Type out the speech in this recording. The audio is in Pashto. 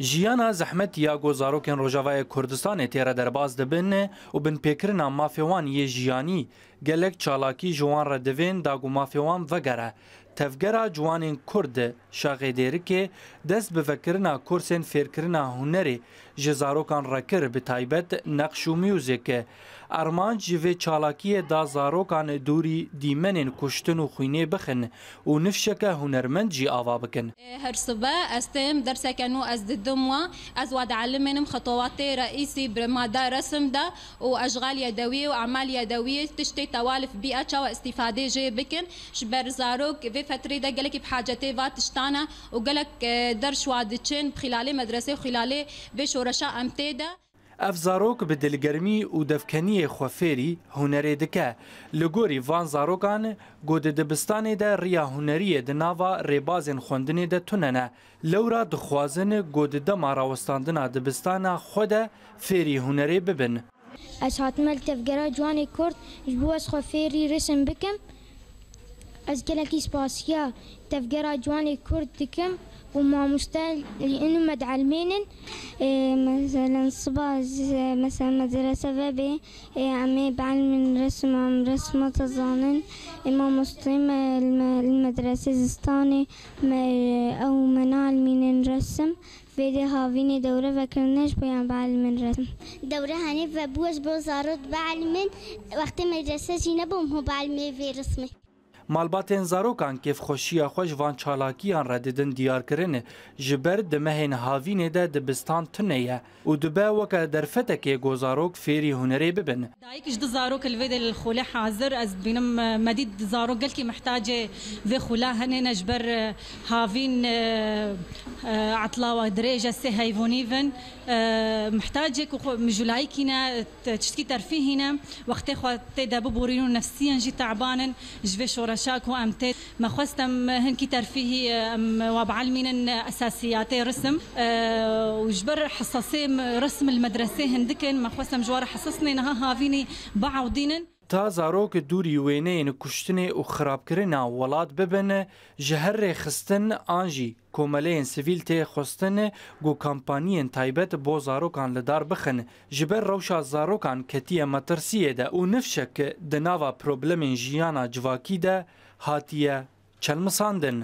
جیانا زحمت یا گزارکن روجاوای کردستان تیره درباز دبن و بن پیکرنا مافیوان یه جیانی گلک چالاکی جوان را دوین داگو مافیوان وگره tevgera ciwanên Kurd Şaxê Dêrikê dest bi vekirina kursên fêrkirina hunerê ji zarokan rekir bi taybet neqş û mûzikê. E. Erman ji vê çalakiyê da zarokan dûrî dîmenên kuştin û xwînê bixin û nifşeke hunermend jî ava bikin. E, her sibeh ez têm derseke nû ez didim wan ez wad elimênim xetowatê reîsî birmada resim de û eşgaliya dewiyê û emaliya dewiyê tiştê tewalif bî eça we istîfadê jê bikin ji ber zarok vê في فتره ده قالك بحاجتي واتشتانا وقالك درش وادتشين خلال مدرسه وخلال بيش ورشا امتيده ئەف زارۆک بە دلگەرمی و دەفکەنیە خوافێری هوەرێ دکە لە گۆری ڤان زارۆکان گۆدە دەبستانێدا ڕیا هوەریە دناوا ڕێبازێن خوێندنێدا تونەنە لەورا دخوازن گۆدەدە ماڕاوەستاندنا دبستانە خۆدە فێری هوەرێ ببن. ئەس هاتمەل تەفگەرا جوانی کورد بووە خۆفێری ڕسم بکەم. از گلکی سپاسیا تفگیر جوانی کرد دکم و ما مستقل اینو مدعلمینن اه، مثلا صبا اه، مثلا مدرسه و بی امی اه، بعلمین رسم هم رسم تزانن ما مستقیم المدرسه زستانی او منعلمینن رسم ویدی هاوینی دوره وکرنش بایم بعلمین رسم دوره هنی و بوش بزارود بعلمین وقتی مدرسه جی نبوم هو بعلمین وی رسمی مالباتن زاروکان کف خوشی خوش وان چالاکی آن رددن دیار کرن جبر د مهن هاوی نده د بستان تنیه او دبا وک در فتک گوزاروک فیری هنری ببن دایکش د زاروک الوید الخوله حاضر از بینم مدید زاروک گل کی محتاج و خوله هنه نجبر هاوین عطلا و دریج سه هیونیون محتاج کو مجلای کینا تشکی ترفیهینم وخت خو ته د بورینو نفسیا جی تعبانن جوی شورش شاك وامتات ما خواستم هنكي ترفيهي ام وبعلمين اساسيات رسم أه وجبر حصصي رسم المدرسه هندكن ما خوستم جوار حصصني نها هافيني بعودين تا zarok dûrî wêneyên kuştinê û xirabkirina welat bibin ji herrê xistin an jî komeleyên sivîl tê xwestin got kampanyên taybet bo zarokan li dar bixin ji ber rewşa zarokan ketiye metirsiyê de û nifşek di nava problemên jiyana civakî de hatiye çelmisandin.